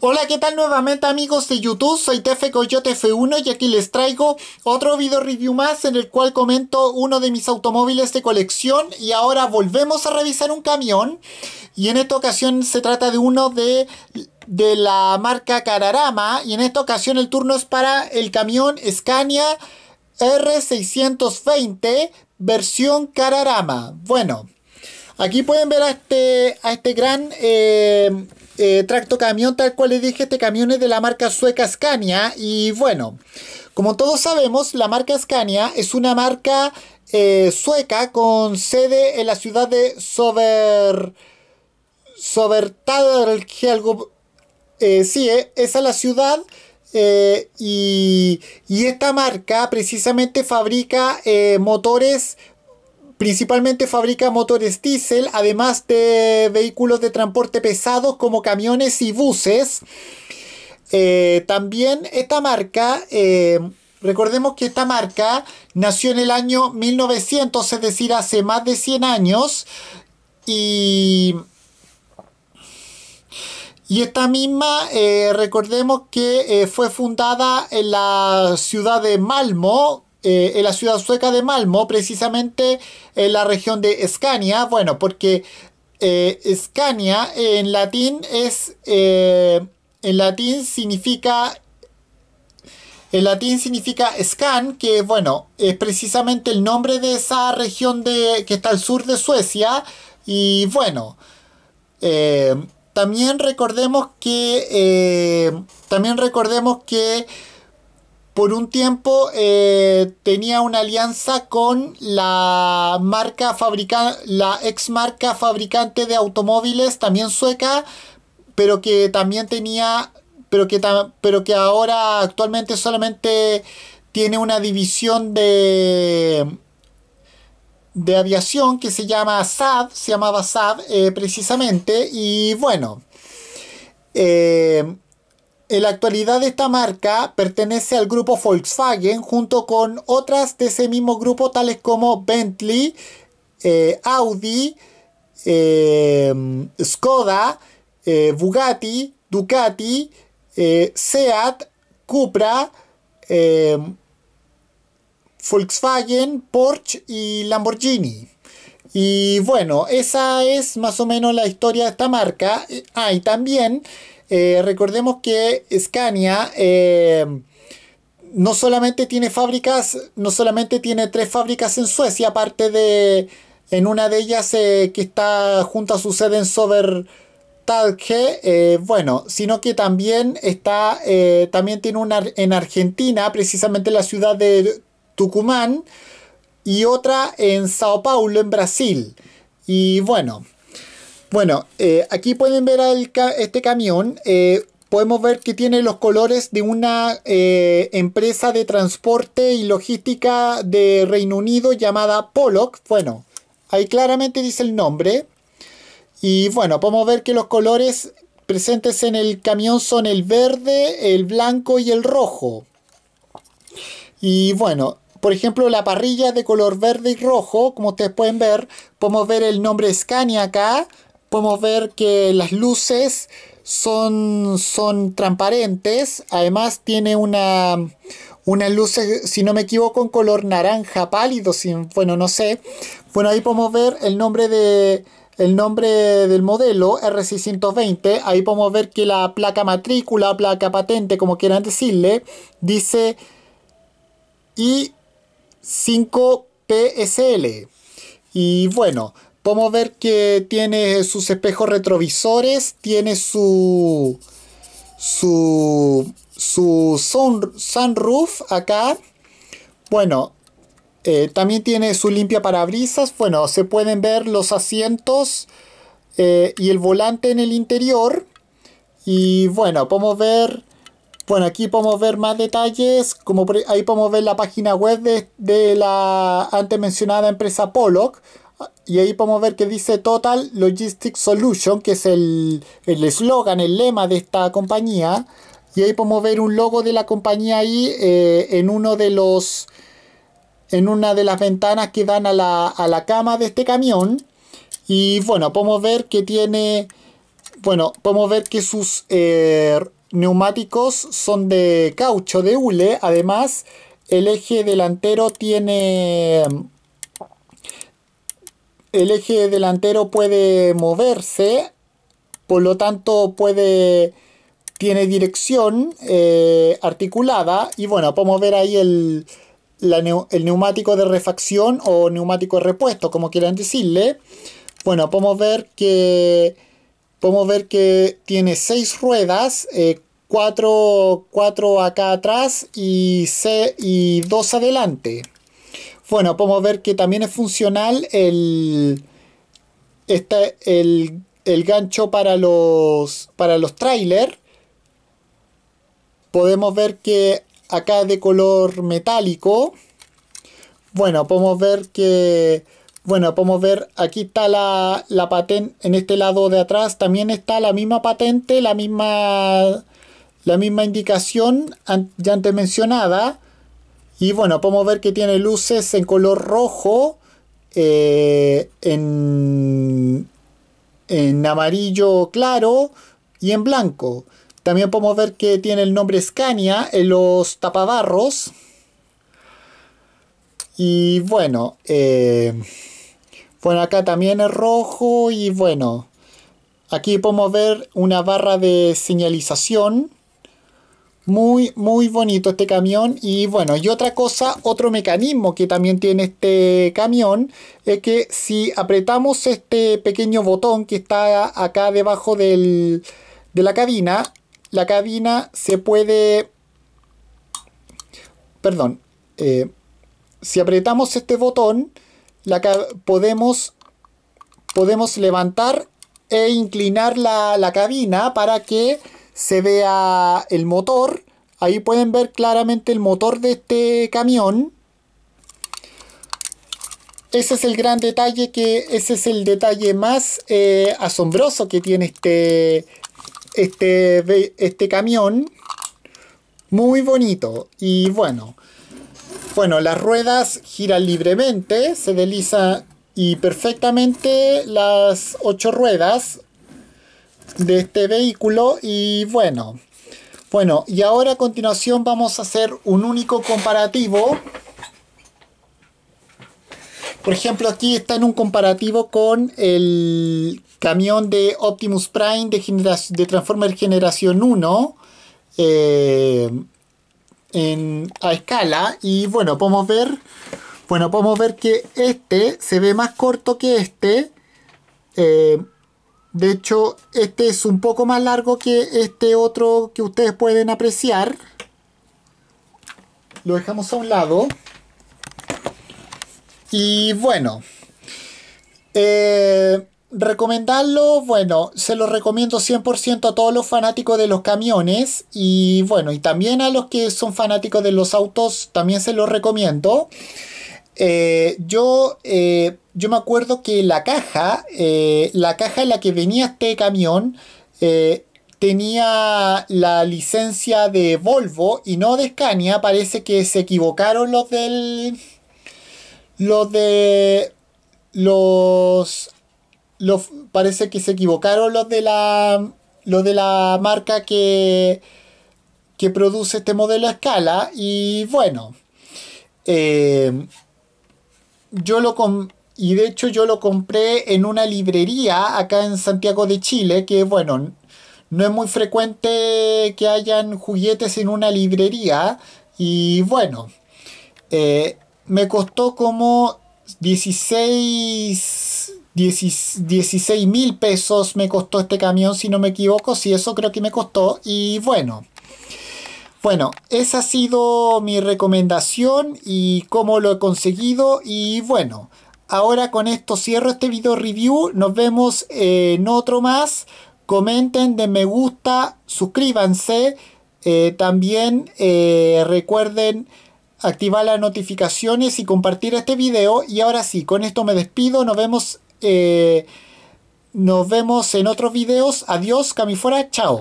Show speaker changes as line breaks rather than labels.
Hola, ¿qué tal nuevamente amigos de YouTube? Soy Tefe Coyote F1 y aquí les traigo otro video review más en el cual comento uno de mis automóviles de colección y ahora volvemos a revisar un camión y en esta ocasión se trata de uno de, de la marca Cararama y en esta ocasión el turno es para el camión Scania R620 versión Cararama. Bueno, aquí pueden ver a este, a este gran... Eh, eh, tracto camión, tal cual les dije, este camión es de la marca sueca Scania. Y bueno, como todos sabemos, la marca Scania es una marca eh, sueca con sede en la ciudad de Sober... Eh, sí, esa es la ciudad. y, esta marca precisamente fabrica motores Principalmente fabrica motores diésel, además de vehículos de transporte pesados como camiones y buses. Eh, también esta marca, eh, recordemos que esta marca nació en el año 1900, es decir, hace más de 100 años. Y, esta misma, eh, recordemos que fue fundada en la ciudad de Malmo, eh, en la ciudad sueca de Malmo, precisamente en la región de Escania. Bueno, porque Escania eh, en latín es. Eh, en latín significa. En latín significa Scan, que bueno, es precisamente el nombre de esa región de, que está al sur de Suecia. Y bueno, también recordemos que. también recordemos que por un tiempo eh, tenía una alianza con la marca fabrica la ex marca fabricante de automóviles también sueca pero que también tenía pero que pero que ahora actualmente solamente tiene una división de de aviación que se llama Saab se llamaba Saab eh, precisamente y bueno eh, en la actualidad esta marca pertenece al grupo Volkswagen junto con otras de ese mismo grupo tales como Bentley, eh, Audi, eh, Skoda, eh, Bugatti, Ducati, Seat, Cupra, Volkswagen, Porsche y Lamborghini. Y bueno, esa es más o menos la historia de esta marca. Hay ah, también eh, recordemos que Scania eh, no solamente tiene fábricas, no solamente tiene tres fábricas en Suecia, aparte de en una de ellas eh, que está junto a su sede en Sober bueno, sino que también está, también tiene una en Argentina, precisamente en la ciudad de Tucumán, y otra en Sao Paulo, en Brasil. Y bueno, bueno, eh, aquí pueden ver este camión. Eh, podemos ver que tiene los colores de una eh, empresa de transporte y logística de Reino Unido llamada Pollock. Bueno, ahí claramente dice el nombre. Y bueno, podemos ver que los colores presentes en el camión son el verde, el blanco y el rojo. Y bueno, por ejemplo, la parrilla de color verde y rojo, como ustedes pueden ver, podemos ver el nombre Scania acá, podemos ver que las luces son, son transparentes. Además tiene una, unas luces, si no me equivoco, en color naranja pálido. Sin, bueno, no sé. Bueno, ahí podemos ver el nombre de... El nombre del modelo R620, ahí podemos ver que la placa matrícula, placa patente, como quieran decirle, dice I5PSL. Y bueno, Podemos ver que tiene sus espejos retrovisores, tiene su su su sunroof acá. Bueno, eh, también tiene su limpia parabrisas. Bueno, se pueden ver los asientos eh, y el volante en el interior. Y bueno, podemos ver. Bueno, aquí podemos ver más detalles. Como ahí podemos ver la página web de, de la antes mencionada empresa Pollock. Y ahí podemos ver que dice Total Logistics Solution, que es el eslogan, el, lema de esta compañía. Y ahí podemos ver un logo de la compañía ahí eh, en uno de los en una de las ventanas que dan a la, a la cama de este camión. Y bueno, podemos ver que tiene. Bueno, podemos ver que sus eh, neumáticos son de caucho de hule. Además, el eje delantero tiene el eje delantero puede moverse, por lo tanto puede tiene dirección eh, articulada y bueno, podemos ver ahí el, neumático de refacción o neumático repuesto, como quieran decirle. Bueno, podemos ver que, podemos ver que tiene seis ruedas, eh, cuatro, acá atrás y, y dos adelante. Bueno, podemos ver que también es funcional el, el, gancho para los, para los trailers. Podemos ver que acá es de color metálico. Bueno, podemos ver que... Bueno, podemos ver, aquí está la, patente, en este lado de atrás también está la misma patente, la misma, la misma indicación ya antes mencionada. Y bueno, podemos ver que tiene luces en color rojo, eh, en, amarillo claro y en blanco. También podemos ver que tiene el nombre Scania en los tapabarros. Y bueno, eh, bueno, acá también es rojo y bueno, aquí podemos ver una barra de señalización. Muy, muy bonito este camión. Y bueno, y otra cosa, otro mecanismo que también tiene este camión es que si apretamos este pequeño botón que está acá debajo del, de la cabina, la cabina se puede... Perdón. Eh, si apretamos este botón, la podemos, podemos levantar e inclinar la, la cabina para que se vea el motor. Ahí pueden ver claramente el motor de este camión. Ese es el gran detalle que ese es el detalle más eh, asombroso que tiene este este este camión. Muy bonito y bueno. Bueno, las ruedas giran libremente, se desliza y perfectamente las ocho ruedas de este vehículo y bueno bueno y ahora a continuación vamos a hacer un único comparativo por ejemplo aquí está en un comparativo con el camión de Optimus Prime de, de Transformer Generación 1 eh, en, a escala y bueno podemos ver bueno podemos ver que este se ve más corto que este eh, de hecho, este es un poco más largo que este otro que ustedes pueden apreciar. Lo dejamos a un lado. Y bueno, eh, recomendarlo, bueno, se lo recomiendo 100% a todos los fanáticos de los camiones y bueno, y también a los que son fanáticos de los autos, también se lo recomiendo. Eh, yo... Eh, yo me acuerdo que la caja, eh, la caja en la que venía este camión, eh, tenía la licencia de Volvo y no de Scania. Parece que se equivocaron los del. Los de. Los. los parece que se equivocaron los de la. Los de la marca que. Que produce este modelo a escala. Y bueno. Eh, yo lo. Y de hecho yo lo compré en una librería acá en Santiago de Chile, que bueno, no es muy frecuente que hayan juguetes en una librería. Y bueno, eh, me costó como 16 mil pesos me costó este camión, si no me equivoco, si eso creo que me costó. Y bueno, bueno, esa ha sido mi recomendación y cómo lo he conseguido. Y bueno, Ahora con esto cierro este video review. Nos vemos eh, en otro más. Comenten, den me gusta, suscríbanse. Eh, también eh, recuerden activar las notificaciones y compartir este video. Y ahora sí, con esto me despido. Nos vemos, nos vemos en otros videos. Adiós, Camifora. Chao.